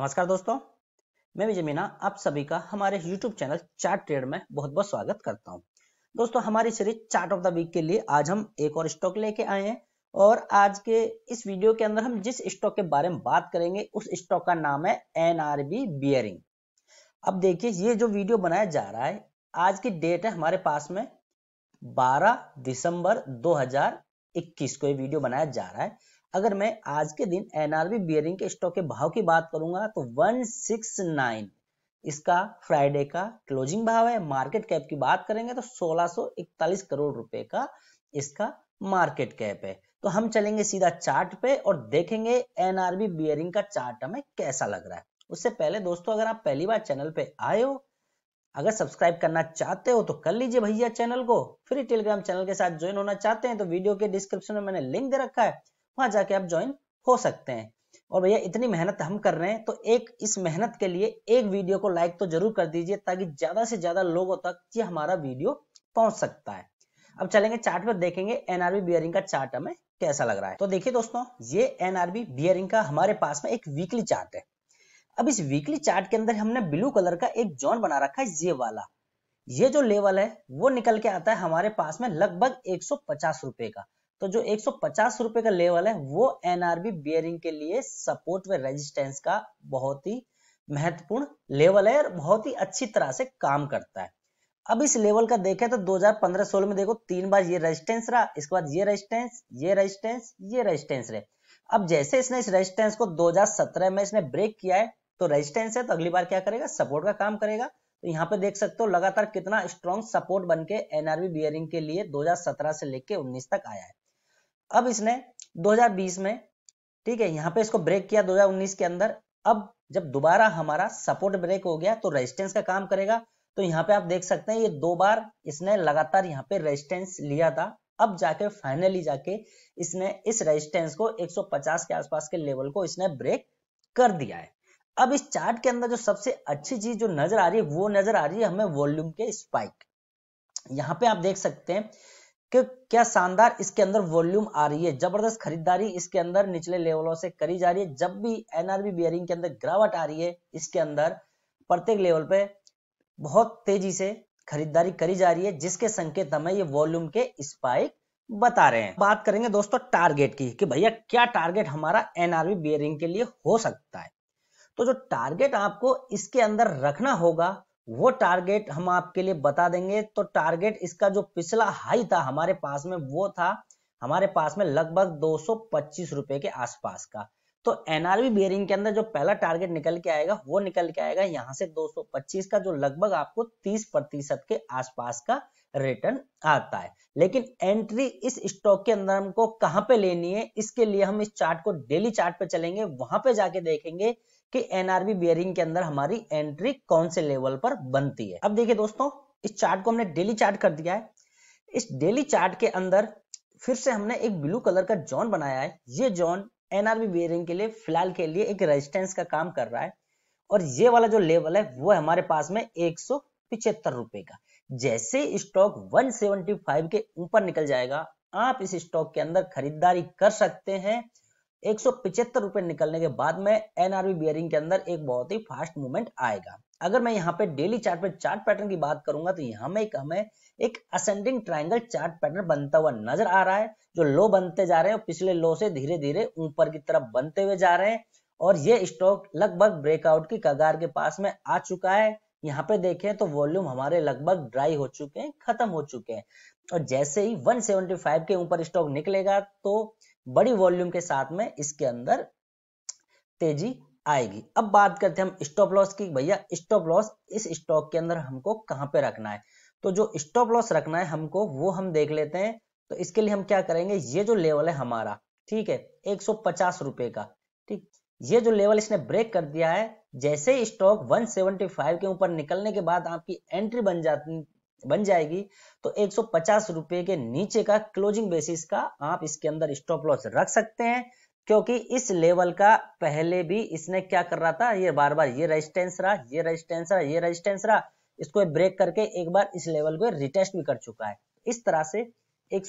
नमस्कार दोस्तों मैं विजय मीना आप सभी का हमारे YouTube चैनल चार्ट ट्रेड में बहुत बहुत स्वागत करता हूं दोस्तों हमारी series chart of the week के लिए आज हम एक और स्टॉक लेके आए हैं और आज के इस वीडियो के अंदर हम जिस स्टॉक के बारे में बात करेंगे उस स्टॉक का नाम है एन बी बियरिंग अब देखिए ये जो वीडियो बनाया जा रहा है आज की डेट है हमारे पास में बारह दिसंबर 2021 को ये वीडियो बनाया जा रहा है अगर मैं आज के दिन एनआरबी बियरिंग के स्टॉक के भाव की बात करूंगा तो 169 इसका फ्राइडे का क्लोजिंग भाव है मार्केट कैप की बात करेंगे तो 1641 करोड़ रुपए का इसका मार्केट कैप है तो हम चलेंगे सीधा चार्ट पे और देखेंगे एनआरबी बियरिंग का चार्ट हमें कैसा लग रहा है उससे पहले दोस्तों अगर आप पहली बार चैनल पे आए हो अगर सब्सक्राइब करना चाहते हो तो कर लीजिए भैया चैनल को फ्री टेलीग्राम चैनल के साथ ज्वाइन होना चाहते हैं तो वीडियो के डिस्क्रिप्शन में मैंने लिंक दे रखा है वहां जाके आप ज्वाइन हो सकते हैं और भैया इतनी मेहनत हम कर रहे हैं तो एक इस मेहनत के लिए एक वीडियो को लाइक तो जरूर कर दीजिए ताकि ज्यादा से ज्यादा लोगों तक ये हमारा वीडियो पहुंच सकता है अब चलेंगे चार्ट पर देखेंगे एनआरबी बियरिंग का चार्ट हमें कैसा लग रहा है तो देखिए दोस्तों ये एनआरबी बियरिंग का हमारे पास में एक वीकली चार्ट है अब इस वीकली चार्ट के अंदर हमने ब्लू कलर का एक जोन बना रखा है ये वाला ये जो लेवल है वो निकल के आता है हमारे पास में लगभग 150 रुपए का तो जो एक रुपए का लेवल है वो एनआरबी बियरिंग के लिए सपोर्ट व रेजिस्टेंस का बहुत ही महत्वपूर्ण लेवल है और बहुत ही अच्छी तरह से काम करता है अब इस लेवल का देखें तो 2015-16 में देखो तीन बार ये रेजिस्टेंस रहा इसके बाद ये रेजिस्टेंस ये रेजिस्टेंस ये रेजिस्टेंस रहे अब जैसे इसने इस रेजिस्टेंस को 2017 में इसने ब्रेक किया है तो रेजिस्टेंस है तो अगली बार क्या करेगा सपोर्ट का काम करेगा तो यहाँ पे देख सकते हो लगातार कितना स्ट्रॉन्ग सपोर्ट बन के एनआरबी बियरिंग के लिए दो से लेके उन्नीस तक आया है अब इसने 2020 में ठीक है यहाँ पे इसको ब्रेक किया 2019 के अंदर अब जब दोबारा हमारा सपोर्ट ब्रेक हो गया तो रेजिस्टेंस का काम करेगा तो यहाँ पे आप देख सकते हैं ये दो बार इसने लगातार यहाँ पे रेजिस्टेंस लिया था अब जाके फाइनली जाके इसने इस रेजिस्टेंस को 150 के आसपास के लेवल को इसने ब्रेक कर दिया है अब इस चार्ट के अंदर जो सबसे अच्छी चीज जो नजर आ रही है वो नजर आ रही है हमें वॉल्यूम के स्पाइक यहाँ पे आप देख सकते हैं कि क्या शानदार इसके अंदर वॉल्यूम आ रही है जबरदस्त खरीदारी इसके अंदर निचले लेवलों से करी जा रही है जब भी एनआरबी बियरिंग के अंदर गिरावट आ रही है इसके अंदर प्रत्येक लेवल पे बहुत तेजी से खरीदारी करी जा रही है जिसके संकेत हमें ये वॉल्यूम के स्पाइक बता रहे हैं बात करेंगे दोस्तों टारगेट की कि भैया क्या टारगेट हमारा एनआरबी बियरिंग के लिए हो सकता है तो जो टारगेट आपको इसके अंदर रखना होगा वो टारगेट हम आपके लिए बता देंगे तो टारगेट इसका जो पिछला हाई था हमारे पास में वो था हमारे पास में लगभग दो सौ के आसपास का तो एनआरबी बियरिंग के अंदर जो पहला टारगेट निकल के आएगा वो निकल के आएगा यहाँ से 225 का जो लगभग आपको 30 प्रतिशत के आसपास का रिटर्न आता है लेकिन एंट्री इस स्टॉक के अंदर हमको कहां पे लेनी है इसके लिए हम इस चार्ट को डेली चार्ट पे चलेंगे वहां पे जाके देखेंगे कि एनआरबी बियरिंग के अंदर हमारी एंट्री कौन से लेवल पर बनती है अब देखिए दोस्तों इस चार्ट को हमने डेली चार्ट कर दिया है इस डेली चार्ट के अंदर फिर से हमने एक ब्लू कलर का जोन बनाया है ये जोन एनआरबी बेयरिंग के लिए फिलहाल के लिए एक रेजिस्टेंस का काम कर रहा है और ये वाला जो लेवल है वो है हमारे पास में एक रुपए का जैसे स्टॉक 175 के ऊपर निकल जाएगा आप इस स्टॉक के अंदर खरीदारी कर सकते हैं एक रुपए निकलने के बाद में एनआरबी बियरिंग के अंदर एक बहुत ही फास्ट मूवमेंट आएगा अगर मैं यहाँ पे डेली चार्ट पे चार्ट पैटर्न की बात करूंगा तो यहाँ में एक हमें एक असेंडिंग ट्रायंगल चार्ट पैटर्न बनता हुआ नजर आ रहा है जो लो बनते जा रहे हैं और पिछले लो से धीरे धीरे ऊपर की तरफ बनते हुए जा रहे हैं और ये स्टॉक लगभग ब्रेकआउट की कगार के पास में आ चुका है यहाँ पे देखें तो वॉल्यूम हमारे लगभग ड्राई हो चुके हैं खत्म हो चुके हैं और जैसे ही 175 के ऊपर स्टॉक निकलेगा तो बड़ी वॉल्यूम के साथ में इसके अंदर तेजी आएगी अब बात करते हैं हम स्टॉप लॉस की भैया स्टॉप लॉस इस स्टॉक के अंदर हमको कहाँ पे रखना है तो जो स्टॉप लॉस रखना है हमको वो हम देख लेते हैं तो इसके लिए हम क्या करेंगे ये जो लेवल है हमारा ठीक है एक सौ का ठीक ये जो लेवल इसने ब्रेक कर दिया है जैसे ही स्टॉक 175 के ऊपर निकलने के बाद आपकी एंट्री बन जाती बन जाएगी तो 150 रुपए के नीचे का क्लोजिंग बेसिस का आप इसके अंदर स्टॉप लॉस रख सकते हैं क्योंकि इस लेवल का पहले भी इसने क्या कर रहा था ये बार बार ये रेजिस्टेंस रहा ये रेजिस्टेंस रहा ये रेजिस्टेंस रहा इसको ब्रेक करके एक बार इस लेवल को रिटेस्ट भी कर चुका है इस तरह से एक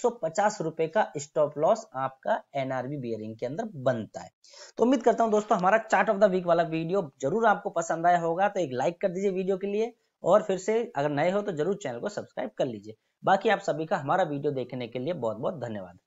रुपए का स्टॉप लॉस आपका एनआरबी बियरिंग के अंदर बनता है तो उम्मीद करता हूं दोस्तों हमारा चार्ट ऑफ द वीक वाला वीडियो जरूर आपको पसंद आया होगा तो एक लाइक कर दीजिए वीडियो के लिए और फिर से अगर नए हो तो जरूर चैनल को सब्सक्राइब कर लीजिए बाकी आप सभी का हमारा वीडियो देखने के लिए बहुत बहुत धन्यवाद